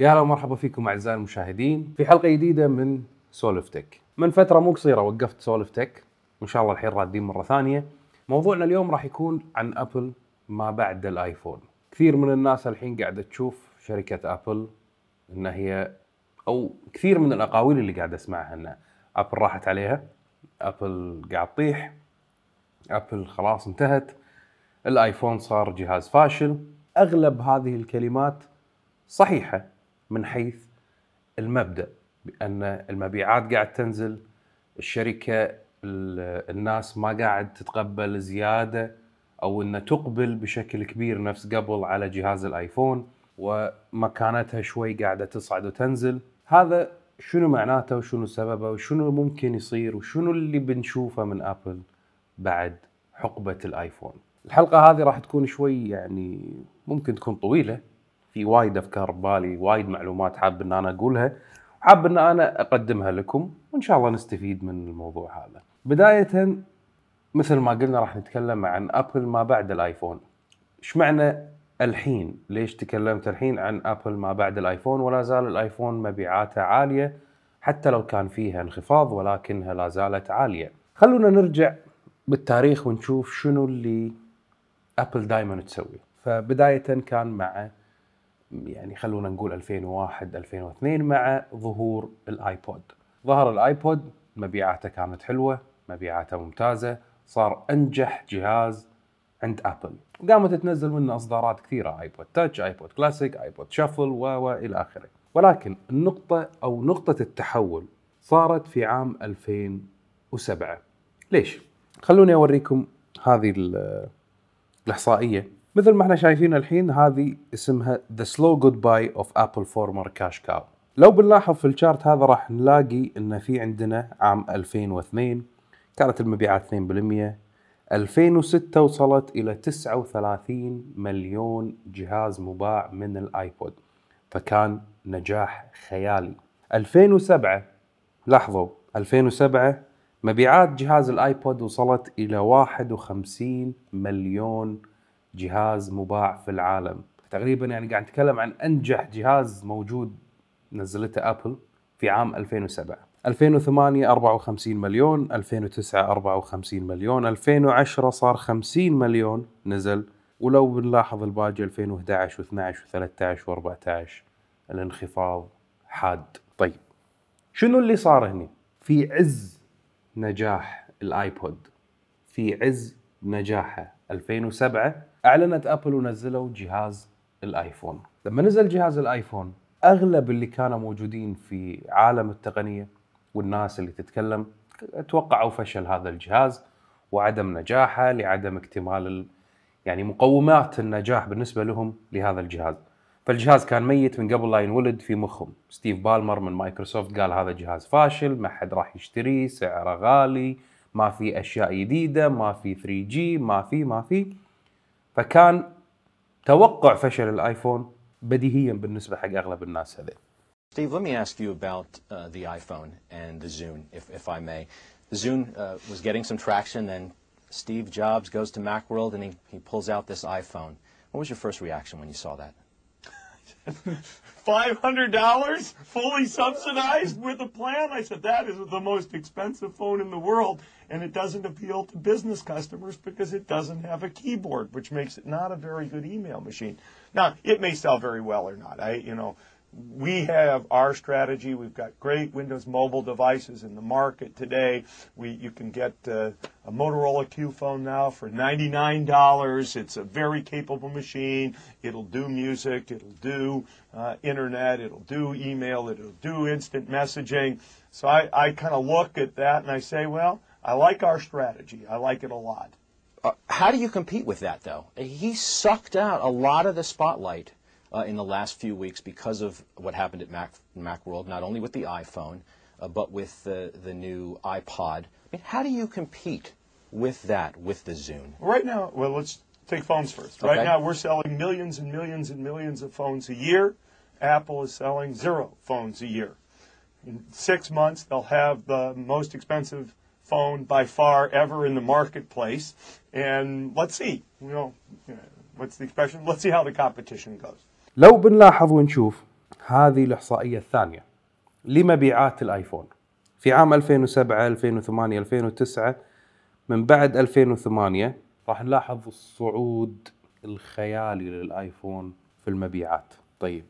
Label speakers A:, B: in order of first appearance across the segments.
A: يا هلا ومرحبا فيكم اعزائي المشاهدين في حلقه جديده من سولف تك. من فتره مو قصيره وقفت سولف تك وان شاء الله الحين رادين مره ثانيه. موضوعنا اليوم راح يكون عن ابل ما بعد الايفون. كثير من الناس الحين قاعده تشوف شركه ابل ان هي او كثير من الاقاويل اللي قاعد اسمعها ان ابل راحت عليها، ابل قاعد تطيح، ابل خلاص انتهت، الايفون صار جهاز فاشل، اغلب هذه الكلمات صحيحه من حيث المبدا بان المبيعات قاعد تنزل الشركه الناس ما قاعد تتقبل زياده او انها تقبل بشكل كبير نفس قبل على جهاز الايفون ومكانتها شوي قاعده تصعد وتنزل هذا شنو معناته وشنو سببه وشنو ممكن يصير وشنو اللي بنشوفه من ابل بعد حقبه الايفون الحلقه هذه راح تكون شوي يعني ممكن تكون طويله في وايد افكار ببالي وايد معلومات حاب ان انا اقولها وحاب ان انا اقدمها لكم وان شاء الله نستفيد من الموضوع هذا بدايه مثل ما قلنا راح نتكلم عن ابل ما بعد الايفون ايش معنى الحين ليش تكلمت الحين عن ابل ما بعد الايفون ولا زال الايفون مبيعاته عاليه حتى لو كان فيها انخفاض ولكنها لا زالت عاليه خلونا نرجع بالتاريخ ونشوف شنو اللي ابل دائما تسوي فبدايه كان مع يعني خلونا نقول 2001 2002 مع ظهور الايبود ظهر الايبود مبيعاته كانت حلوه مبيعاته ممتازه صار انجح جهاز عند ابل وقامت تنزل منه اصدارات كثيره ايبود تاتش ايبود كلاسيك ايبود شفل و الى اخره ولكن النقطه او نقطه التحول صارت في عام 2007 ليش خلوني اوريكم هذه الاحصائيه مثل ما احنا شايفين الحين هذه اسمها The Slow Goodbye of Apple Former Cash Cow لو بنلاحظ في الشارت هذا راح نلاقي ان في عندنا عام 2002 كانت المبيعات 2% 2006 وصلت الى 39 مليون جهاز مباع من الايبود فكان نجاح خيالي 2007 لاحظوا 2007 مبيعات جهاز الايبود وصلت الى 51 مليون جهاز مباع في العالم تقريبا يعني قاعد نتكلم عن انجح جهاز موجود نزلته ابل في عام 2007 2008 54 مليون 2009 54 مليون 2010 صار 50 مليون نزل ولو بنلاحظ الباقي 2011 و12 و13 و14 الانخفاض حاد طيب شنو اللي صار هنا في عز نجاح الايبود في عز نجاحه 2007 اعلنت ابل ونزلوا جهاز الايفون لما نزل جهاز الايفون اغلب اللي كانوا موجودين في عالم التقنيه والناس اللي تتكلم توقعوا فشل هذا الجهاز وعدم نجاحه لعدم اكتمال يعني مقومات النجاح بالنسبه لهم لهذا الجهاز فالجهاز كان ميت من قبل لا ينولد في مخهم ستيف بالمر من مايكروسوفت قال هذا جهاز فاشل ما حد راح يشتريه سعره غالي ما في اشياء جديده ما في 3 جي ما في ما في فكان توقع فشل الايفون بديهيا بالنسبه حق اغلب الناس هذين
B: Steve, let me ask you about uh, the iPhone and the Zune, if, if I may. The Zune uh, was getting some traction, then Steve Jobs goes to Macworld and he, he pulls out this iPhone. What was your first reaction when you saw that? $500 fully subsidized with a plan? I said, that is the most expensive phone in the world, and it doesn't appeal to business customers because it doesn't have a keyboard, which makes it not a very good email machine. Now, it may sell very well or not. I, you know, we have our strategy. We've got great Windows mobile devices in the market today. We, you can get uh, a Motorola Q phone now for $99. It's a very capable machine. It'll do music. It'll do uh, internet. It'll do email. It'll do instant messaging. So I, I kind of look at that and I say, well, I like our strategy. I like it a lot. Uh, how do you compete with that, though? He sucked out a lot of the spotlight uh, in the last few weeks because of what happened at Mac, Macworld, not only with the iPhone, uh, but with the, the new iPod. I mean, how do you compete with that, with the Zune? Right now, well, let's take phones first. Right okay. now, we're selling millions and millions and millions of phones a year. Apple is selling zero phones a year. In six months, they'll have the most expensive phone by far ever in the marketplace. And let's see, you know, what's the expression? Let's see how the competition goes.
A: لو بنلاحظ ونشوف هذه الاحصائيه الثانيه لمبيعات الايفون في عام 2007 2008 2009 من بعد 2008 راح نلاحظ الصعود الخيالي للايفون في المبيعات طيب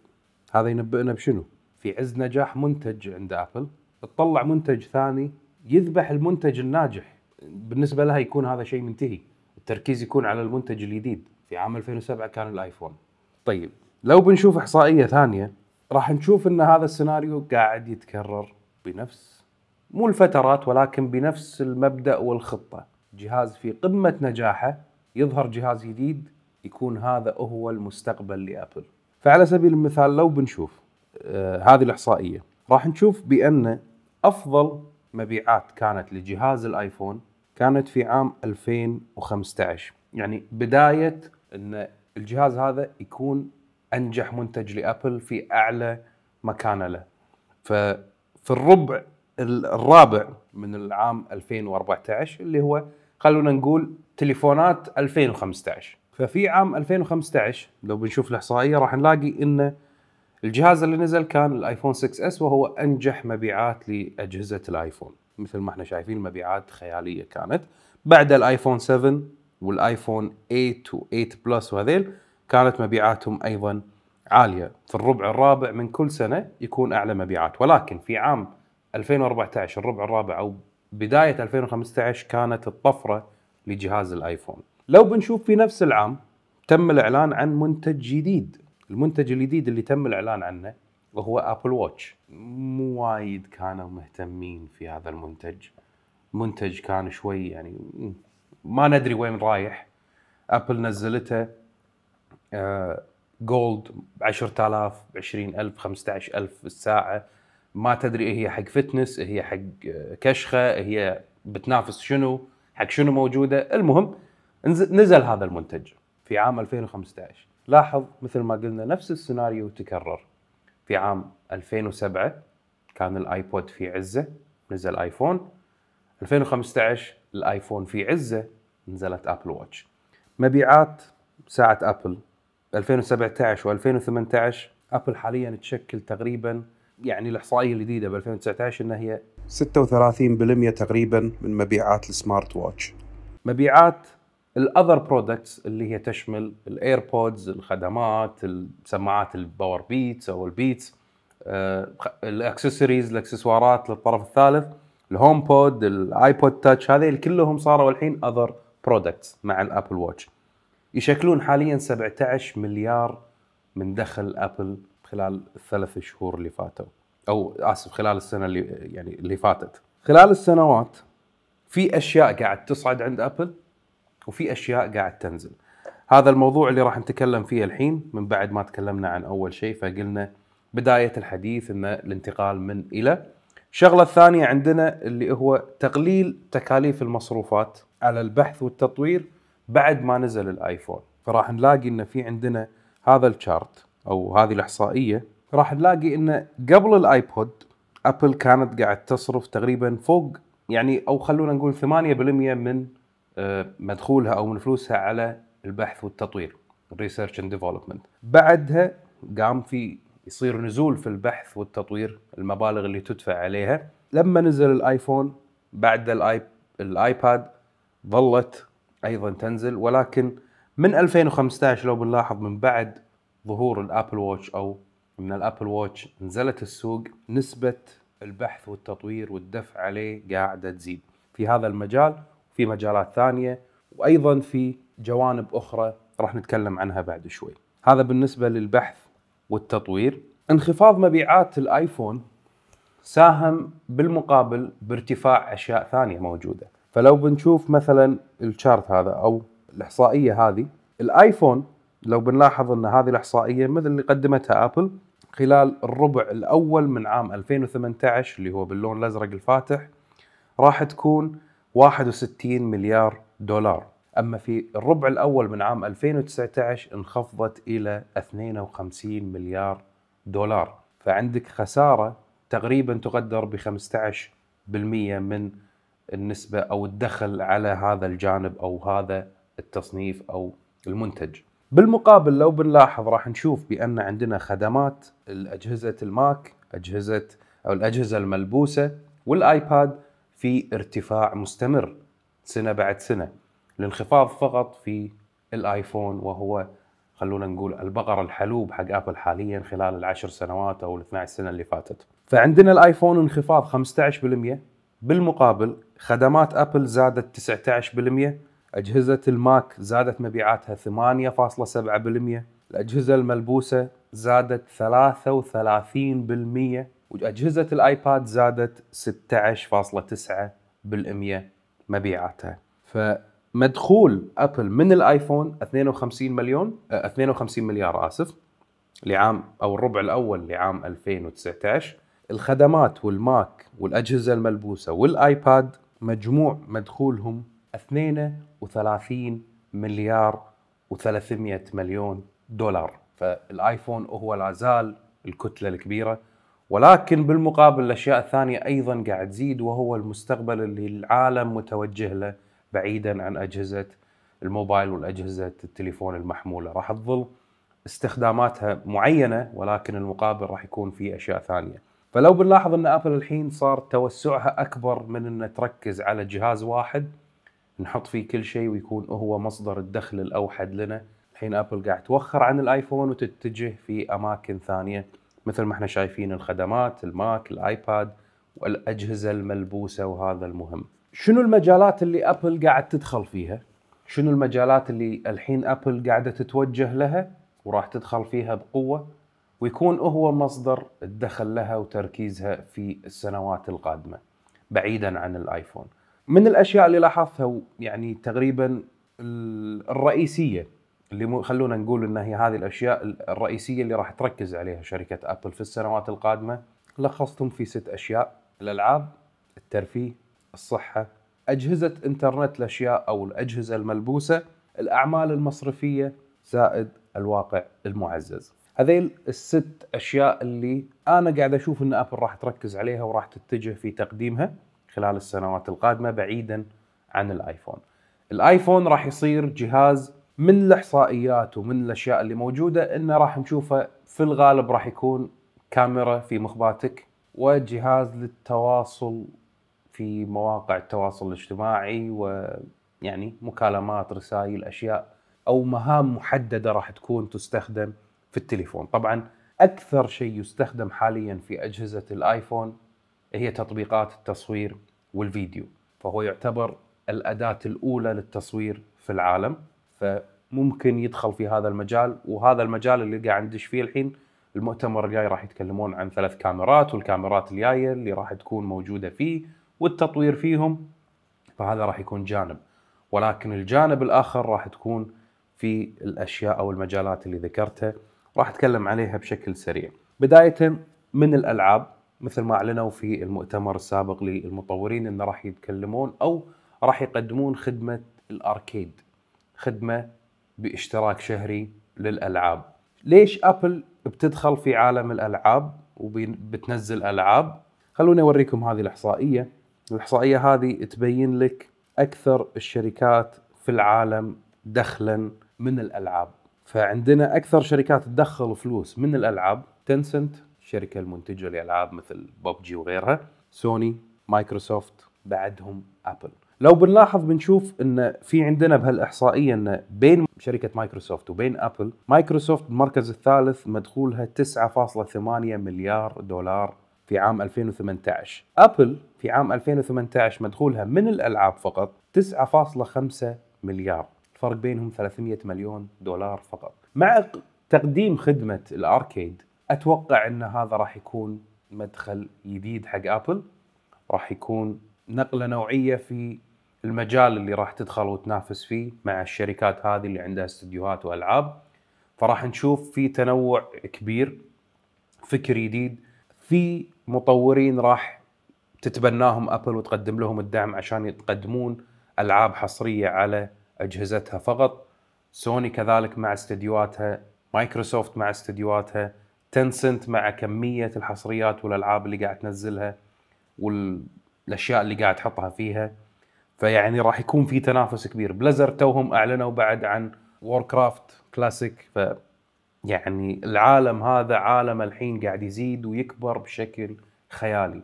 A: هذا ينبئنا بشنو في عز نجاح منتج عند ابل تطلع منتج ثاني يذبح المنتج الناجح بالنسبه لها يكون هذا شيء منتهي التركيز يكون على المنتج الجديد في عام 2007 كان الايفون طيب لو بنشوف احصائيه ثانيه راح نشوف ان هذا السيناريو قاعد يتكرر بنفس مو الفترات ولكن بنفس المبدا والخطه جهاز في قمه نجاحه يظهر جهاز جديد يكون هذا هو المستقبل لابل فعلى سبيل المثال لو بنشوف آه هذه الاحصائيه راح نشوف بان افضل مبيعات كانت لجهاز الايفون كانت في عام 2015 يعني بدايه ان الجهاز هذا يكون انجح منتج لابل في اعلى مكانه له ففي الربع الرابع من العام 2014 اللي هو خلونا نقول تليفونات 2015 ففي عام 2015 لو بنشوف الاحصائيه راح نلاقي ان الجهاز اللي نزل كان الايفون 6 اس وهو انجح مبيعات لاجهزه الايفون مثل ما احنا شايفين مبيعات خياليه كانت بعد الايفون 7 والايفون 8 و8 بلس وهذيل كانت مبيعاتهم ايضا عاليه في الربع الرابع من كل سنه يكون اعلى مبيعات ولكن في عام 2014 الربع الرابع او بدايه 2015 كانت الطفره لجهاز الايفون لو بنشوف في نفس العام تم الاعلان عن منتج جديد المنتج الجديد اللي تم الاعلان عنه وهو ابل واتش مو وايد كانوا مهتمين في هذا المنتج منتج كان شوي يعني ما ندري وين رايح ابل نزلته جولد ب 10000 ب 20000 15000 الساعه ما تدري هي حق فتنس هي حق كشخه هي بتنافس شنو حق شنو موجوده المهم نزل هذا المنتج في عام 2015 لاحظ مثل ما قلنا نفس السيناريو تكرر في عام 2007 كان الايبود في عزه نزل ايفون 2015 الايفون في عزه نزلت ابل واتش مبيعات ساعه ابل 2017 و2018 ابل حاليا تشكل تقريبا يعني الاحصائيه الجديده ب 2019 انها هي 36% تقريبا من مبيعات السمارت واتش مبيعات الاذر برودكتس اللي هي تشمل الايربودز الخدمات السماعات الباور بيتس او البيتس آه، الاكسسوارز الاكسسوارات للطرف الثالث الهوم بود الايبود تاتش هذه كلهم صاروا الحين اذر برودكتس مع الابل واتش يشكلون حاليا 17 مليار من دخل ابل خلال الثلاث شهور اللي فاتوا او اسف خلال السنه اللي يعني اللي فاتت خلال السنوات في اشياء قاعد تصعد عند ابل وفي اشياء قاعد تنزل هذا الموضوع اللي راح نتكلم فيه الحين من بعد ما تكلمنا عن اول شيء فقلنا بدايه الحديث ان الانتقال من الى الشغله الثانيه عندنا اللي هو تقليل تكاليف المصروفات على البحث والتطوير بعد ما نزل الايفون فراح نلاقي ان في عندنا هذا الشارت او هذه الاحصائيه راح نلاقي ان قبل الايبود ابل كانت قاعد تصرف تقريبا فوق يعني او خلونا نقول 8% من آه، مدخولها او من فلوسها على البحث والتطوير ريسيرش اند ديفلوبمنت بعدها قام في يصير نزول في البحث والتطوير المبالغ اللي تدفع عليها لما نزل الايفون بعد الايب الايباد ظلت ايضا تنزل ولكن من 2015 لو بنلاحظ من بعد ظهور الابل ووتش او من الابل ووتش نزلت السوق نسبه البحث والتطوير والدفع عليه قاعده تزيد في هذا المجال وفي مجالات ثانيه وايضا في جوانب اخرى راح نتكلم عنها بعد شوي. هذا بالنسبه للبحث والتطوير. انخفاض مبيعات الايفون ساهم بالمقابل بارتفاع اشياء ثانيه موجوده. فلو بنشوف مثلا الشارت هذا او الاحصائيه هذه الايفون لو بنلاحظ ان هذه الاحصائيه مثل اللي قدمتها ابل خلال الربع الاول من عام 2018 اللي هو باللون الازرق الفاتح راح تكون 61 مليار دولار اما في الربع الاول من عام 2019 انخفضت الى 52 مليار دولار فعندك خساره تقريبا تقدر ب 15% من النسبة أو الدخل على هذا الجانب أو هذا التصنيف أو المنتج بالمقابل لو بنلاحظ راح نشوف بأن عندنا خدمات الأجهزة الماك أجهزة أو الأجهزة الملبوسة والآيباد في ارتفاع مستمر سنة بعد سنة الانخفاض فقط في الآيفون وهو خلونا نقول البقرة الحلوب حق ابل حاليا خلال العشر سنوات او ال 12 سنه اللي فاتت. فعندنا الايفون انخفاض 15% بالمقابل خدمات أبل زادت 19% أجهزة الماك زادت مبيعاتها 8.7% الأجهزة الملبوسة زادت 33% وأجهزة الآيباد زادت 16.9% مبيعاتها فمدخول أبل من الآيفون 52 مليون 52 آه، مليار آسف لعام أو الربع الأول لعام 2019 الخدمات والماك والأجهزة الملبوسة والآيباد مجموع مدخولهم 32 مليار و300 مليون دولار فالايفون هو لا زال الكتله الكبيره ولكن بالمقابل الاشياء الثانيه ايضا قاعد تزيد وهو المستقبل اللي العالم متوجه له بعيدا عن اجهزه الموبايل والاجهزه التليفون المحموله راح تظل استخداماتها معينه ولكن المقابل راح يكون في اشياء ثانيه فلو بنلاحظ ان ابل الحين صار توسعها اكبر من ان تركز على جهاز واحد نحط فيه كل شيء ويكون هو مصدر الدخل الاوحد لنا الحين ابل قاعد توخر عن الايفون وتتجه في اماكن ثانيه مثل ما احنا شايفين الخدمات الماك الايباد والاجهزه الملبوسه وهذا المهم شنو المجالات اللي ابل قاعد تدخل فيها شنو المجالات اللي الحين ابل قاعده تتوجه لها وراح تدخل فيها بقوه ويكون هو مصدر الدخل لها وتركيزها في السنوات القادمة بعيدا عن الايفون من الاشياء اللي لاحظتها يعني تقريبا الرئيسية اللي خلونا نقول ان هي هذه الاشياء الرئيسية اللي راح تركز عليها شركة ابل في السنوات القادمة لخصتهم في ست اشياء الالعاب الترفيه الصحة اجهزة انترنت الاشياء او الاجهزة الملبوسة الاعمال المصرفية زائد الواقع المعزز هذيل الست اشياء اللي انا قاعد اشوف ان ابل راح تركز عليها وراح تتجه في تقديمها خلال السنوات القادمه بعيدا عن الايفون. الايفون راح يصير جهاز من الاحصائيات ومن الاشياء اللي موجوده انه راح نشوفه في الغالب راح يكون كاميرا في مخباتك وجهاز للتواصل في مواقع التواصل الاجتماعي ويعني مكالمات رسائل اشياء او مهام محدده راح تكون تستخدم في التليفون طبعا اكثر شيء يستخدم حاليا في اجهزه الايفون هي تطبيقات التصوير والفيديو فهو يعتبر الاداه الاولى للتصوير في العالم فممكن يدخل في هذا المجال وهذا المجال اللي قاعد ندش فيه الحين المؤتمر الجاي راح يتكلمون عن ثلاث كاميرات والكاميرات الجايه اللي راح تكون موجوده فيه والتطوير فيهم فهذا راح يكون جانب ولكن الجانب الاخر راح تكون في الاشياء او المجالات اللي ذكرتها راح اتكلم عليها بشكل سريع بدايه من الالعاب مثل ما اعلنوا في المؤتمر السابق للمطورين انه راح يتكلمون او راح يقدمون خدمه الاركيد خدمه باشتراك شهري للالعاب ليش ابل بتدخل في عالم الالعاب وبتنزل العاب خلوني اوريكم هذه الاحصائيه الاحصائيه هذه تبين لك اكثر الشركات في العالم دخلا من الالعاب فعندنا اكثر شركات تدخل فلوس من الالعاب تنسنت الشركه المنتجه لالعاب مثل ببجي وغيرها سوني مايكروسوفت بعدهم ابل لو بنلاحظ بنشوف ان في عندنا بهالاحصائيه ان بين شركه مايكروسوفت وبين ابل مايكروسوفت المركز الثالث مدخولها 9.8 مليار دولار في عام 2018 ابل في عام 2018 مدخولها من الالعاب فقط 9.5 مليار الفرق بينهم 300 مليون دولار فقط مع تقديم خدمة الأركيد أتوقع أن هذا راح يكون مدخل جديد حق أبل راح يكون نقلة نوعية في المجال اللي راح تدخل وتنافس فيه مع الشركات هذه اللي عندها استديوهات والعاب فراح نشوف في تنوع كبير فكر جديد في مطورين راح تتبناهم ابل وتقدم لهم الدعم عشان يتقدمون العاب حصريه على اجهزتها فقط سوني كذلك مع استديوهاتها مايكروسوفت مع استديوهاتها تنسنت مع كميه الحصريات والالعاب اللي قاعد تنزلها والاشياء اللي قاعد تحطها فيها فيعني راح يكون في تنافس كبير بلزر توهم اعلنوا بعد عن ووركرافت كلاسيك ف يعني العالم هذا عالم الحين قاعد يزيد ويكبر بشكل خيالي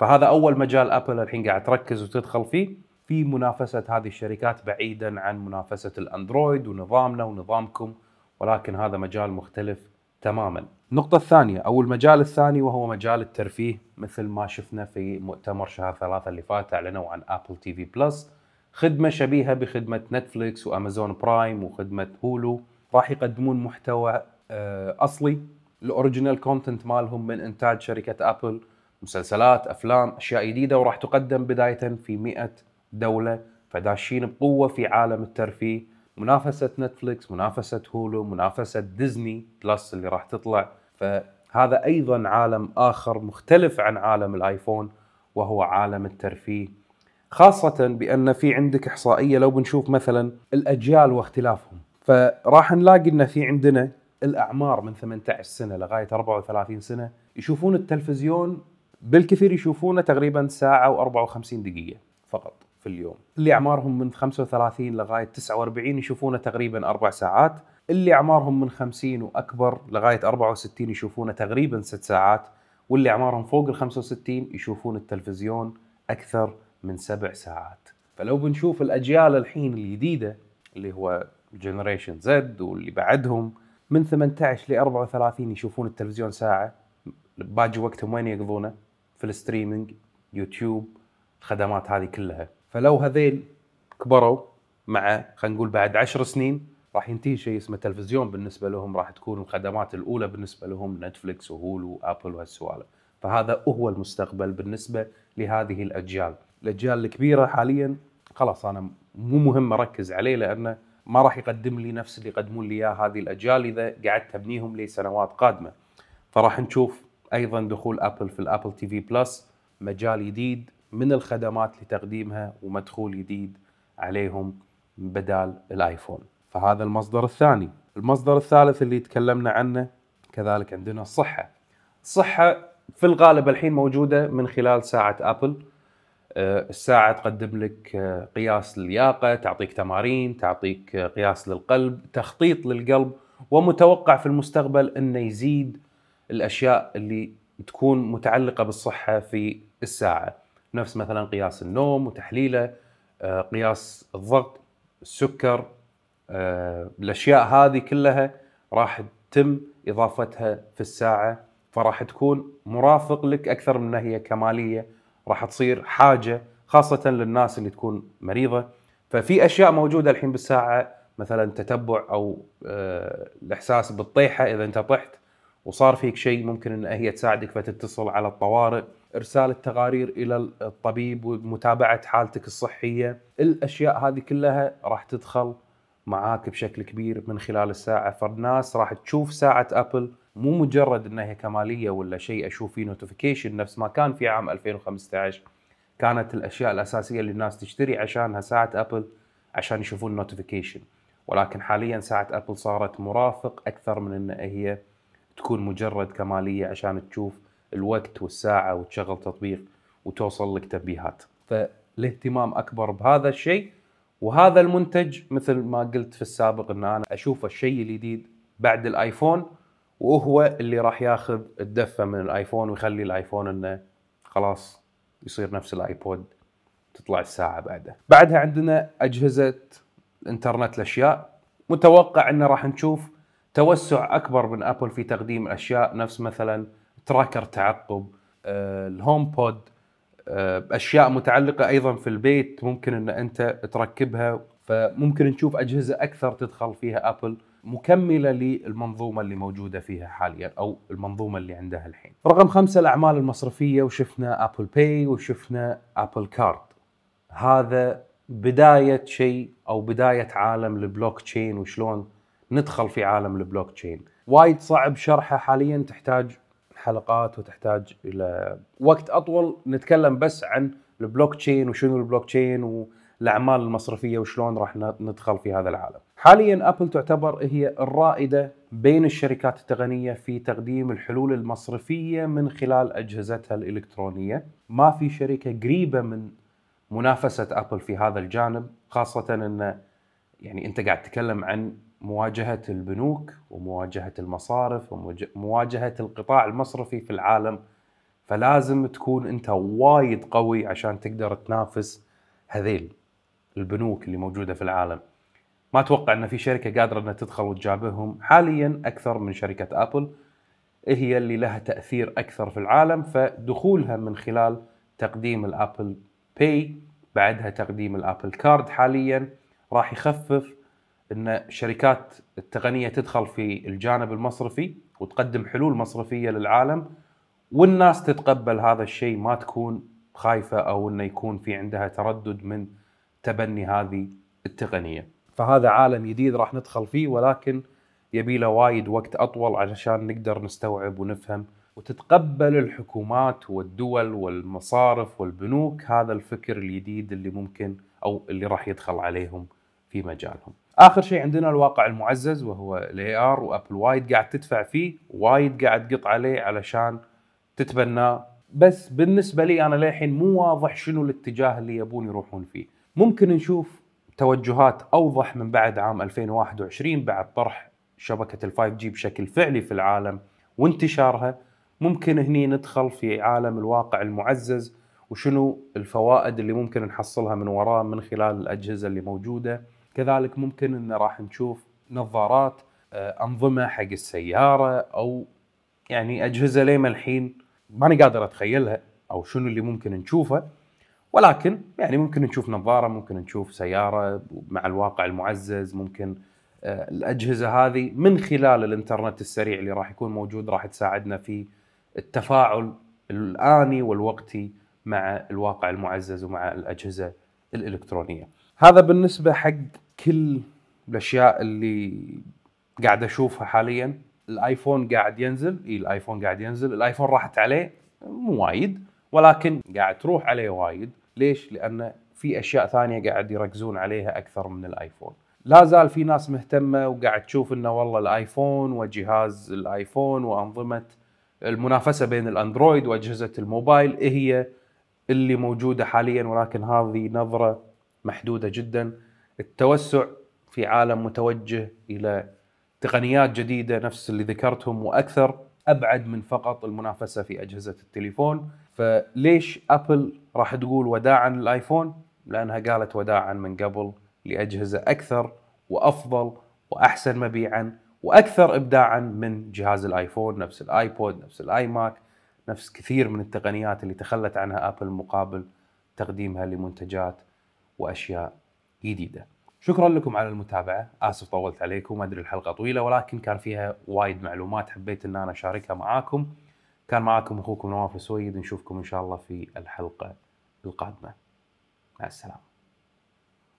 A: فهذا اول مجال ابل الحين قاعد تركز وتدخل فيه في منافسه هذه الشركات بعيدا عن منافسه الاندرويد ونظامنا ونظامكم ولكن هذا مجال مختلف تماما. النقطة الثانية أو المجال الثاني وهو مجال الترفيه مثل ما شفنا في مؤتمر شهر ثلاثة اللي فات أعلنوا عن أبل تي في بلس خدمة شبيهة بخدمة نتفليكس وأمازون برايم وخدمة هولو راح يقدمون محتوى آه، أصلي الأوريجينال كونتنت مالهم من إنتاج شركة أبل مسلسلات أفلام أشياء جديدة وراح تقدم بداية في 100 دوله فداشين بقوه في عالم الترفيه منافسه نتفليكس منافسه هولو منافسه ديزني بلس اللي راح تطلع فهذا ايضا عالم اخر مختلف عن عالم الايفون وهو عالم الترفيه خاصة بأن في عندك إحصائية لو بنشوف مثلا الأجيال واختلافهم فراح نلاقي أن في عندنا الأعمار من 18 سنة لغاية 34 سنة يشوفون التلفزيون بالكثير يشوفونه تقريبا ساعة و54 دقيقة فقط في اليوم اللي أعمارهم من 35 لغاية 49 يشوفونه تقريبا أربع ساعات اللي أعمارهم من 50 وأكبر لغاية 64 يشوفونه تقريبا ست ساعات واللي أعمارهم فوق ال 65 يشوفون التلفزيون أكثر من سبع ساعات فلو بنشوف الأجيال الحين الجديدة اللي هو جنريشن زد واللي بعدهم من 18 ل 34 يشوفون التلفزيون ساعة باقي وقتهم وين يقضونه؟ في الستريمينج يوتيوب الخدمات هذه كلها فلو هذيل كبروا مع خلينا نقول بعد عشر سنين راح ينتهي شيء اسمه تلفزيون بالنسبه لهم راح تكون الخدمات الاولى بالنسبه لهم نتفلكس وهولو وابل وهالسوالف فهذا هو المستقبل بالنسبه لهذه الاجيال الاجيال الكبيره حاليا خلاص انا مو مهم اركز عليه لانه ما راح يقدم لي نفس اللي يقدمون لي اياه هذه الاجيال اذا قعدت ابنيهم لسنوات قادمه فراح نشوف ايضا دخول ابل في الابل تي في بلس مجال جديد من الخدمات لتقديمها ومدخول جديد عليهم بدال الايفون فهذا المصدر الثاني المصدر الثالث اللي تكلمنا عنه كذلك عندنا الصحة الصحة في الغالب الحين موجودة من خلال ساعة أبل آه، الساعة تقدم لك آه، قياس للياقة تعطيك تمارين تعطيك آه، قياس للقلب تخطيط للقلب ومتوقع في المستقبل أنه يزيد الأشياء اللي تكون متعلقة بالصحة في الساعة نفس مثلا قياس النوم وتحليله آه، قياس الضغط السكر آه، الاشياء هذه كلها راح تتم اضافتها في الساعه فراح تكون مرافق لك اكثر من هي كماليه راح تصير حاجه خاصه للناس اللي تكون مريضه ففي اشياء موجوده الحين بالساعه مثلا تتبع او آه، الاحساس بالطيحه اذا انت طحت وصار فيك شيء ممكن ان هي تساعدك فتتصل على الطوارئ ارسال التقارير الى الطبيب ومتابعه حالتك الصحيه الاشياء هذه كلها راح تدخل معاك بشكل كبير من خلال الساعه فالناس راح تشوف ساعه ابل مو مجرد انها كماليه ولا شيء اشوف فيه نوتيفيكيشن نفس ما كان في عام 2015 كانت الاشياء الاساسيه اللي الناس تشتري عشانها ساعه ابل عشان يشوفون النوتيفيكيشن ولكن حاليا ساعه ابل صارت مرافق اكثر من ان هي تكون مجرد كماليه عشان تشوف الوقت والساعه وتشغل تطبيق وتوصل لك تنبيهات فالاهتمام اكبر بهذا الشيء وهذا المنتج مثل ما قلت في السابق ان انا اشوف الشيء الجديد بعد الايفون وهو اللي راح ياخذ الدفه من الايفون ويخلي الايفون انه خلاص يصير نفس الايبود تطلع الساعه بعده. بعدها عندنا اجهزه انترنت الاشياء متوقع انه راح نشوف توسع اكبر من ابل في تقديم اشياء نفس مثلا تراكر تعقب آه، الهوم آه، بود اشياء متعلقه ايضا في البيت ممكن ان انت تركبها فممكن نشوف اجهزه اكثر تدخل فيها ابل مكمله للمنظومه اللي موجوده فيها حاليا او المنظومه اللي عندها الحين. رقم خمسه الاعمال المصرفيه وشفنا ابل باي وشفنا ابل كارد. هذا بدايه شيء او بدايه عالم البلوك تشين وشلون ندخل في عالم البلوك تشين. وايد صعب شرحه حاليا تحتاج حلقات وتحتاج الى وقت اطول نتكلم بس عن البلوك تشين وشنو البلوك تشين والاعمال المصرفيه وشلون راح ندخل في هذا العالم. حاليا ابل تعتبر هي الرائده بين الشركات التقنيه في تقديم الحلول المصرفيه من خلال اجهزتها الالكترونيه. ما في شركه قريبه من منافسه ابل في هذا الجانب خاصه ان يعني انت قاعد تتكلم عن مواجهة البنوك ومواجهة المصارف ومواجهة القطاع المصرفي في العالم فلازم تكون انت وايد قوي عشان تقدر تنافس هذيل البنوك اللي موجوده في العالم ما اتوقع ان في شركه قادره انها تدخل وتجابههم حاليا اكثر من شركه ابل هي اللي لها تاثير اكثر في العالم فدخولها من خلال تقديم الابل باي بعدها تقديم الابل كارد حاليا راح يخفف ان شركات التقنيه تدخل في الجانب المصرفي وتقدم حلول مصرفيه للعالم والناس تتقبل هذا الشيء ما تكون خايفه او انه يكون في عندها تردد من تبني هذه التقنيه. فهذا عالم جديد راح ندخل فيه ولكن يبي له وايد وقت اطول علشان نقدر نستوعب ونفهم وتتقبل الحكومات والدول والمصارف والبنوك هذا الفكر الجديد اللي ممكن او اللي راح يدخل عليهم في مجالهم. اخر شيء عندنا الواقع المعزز وهو الاي ار وابل وايد قاعد تدفع فيه وايد قاعد تقط عليه علشان تتبناه بس بالنسبه لي انا للحين مو واضح شنو الاتجاه اللي يبون يروحون فيه ممكن نشوف توجهات اوضح من بعد عام 2021 بعد طرح شبكه ال5 جي بشكل فعلي في العالم وانتشارها ممكن هني ندخل في عالم الواقع المعزز وشنو الفوائد اللي ممكن نحصلها من وراه من خلال الاجهزه اللي موجوده كذلك ممكن ان راح نشوف نظارات آه، انظمه حق السياره او يعني اجهزه لما الحين ماني قادر اتخيلها او شنو اللي ممكن نشوفه ولكن يعني ممكن نشوف نظاره ممكن نشوف سياره مع الواقع المعزز ممكن آه، الاجهزه هذه من خلال الانترنت السريع اللي راح يكون موجود راح تساعدنا في التفاعل الاني والوقتي مع الواقع المعزز ومع الاجهزه الالكترونيه. هذا بالنسبه حق كل الاشياء اللي قاعد اشوفها حاليا الايفون قاعد ينزل اي الايفون قاعد ينزل الايفون راحت عليه مو وايد ولكن قاعد تروح عليه وايد ليش لان في اشياء ثانيه قاعد يركزون عليها اكثر من الايفون لا زال في ناس مهتمه وقاعد تشوف انه والله الايفون وجهاز الايفون وانظمه المنافسه بين الاندرويد واجهزه الموبايل هي اللي موجوده حاليا ولكن هذه نظره محدوده جدا التوسع في عالم متوجه الى تقنيات جديده نفس اللي ذكرتهم واكثر ابعد من فقط المنافسه في اجهزه التليفون فليش ابل راح تقول وداعا للايفون لانها قالت وداعا من قبل لاجهزه اكثر وافضل واحسن مبيعا واكثر ابداعا من جهاز الايفون نفس الايبود نفس الاي ماك نفس كثير من التقنيات اللي تخلت عنها ابل مقابل تقديمها لمنتجات واشياء جديده. شكرا لكم على المتابعه، اسف طولت عليكم ادري الحلقه طويله ولكن كان فيها وايد معلومات حبيت ان انا اشاركها معاكم. كان معاكم اخوكم نواف السويد نشوفكم ان شاء الله في الحلقه القادمه. مع السلامه.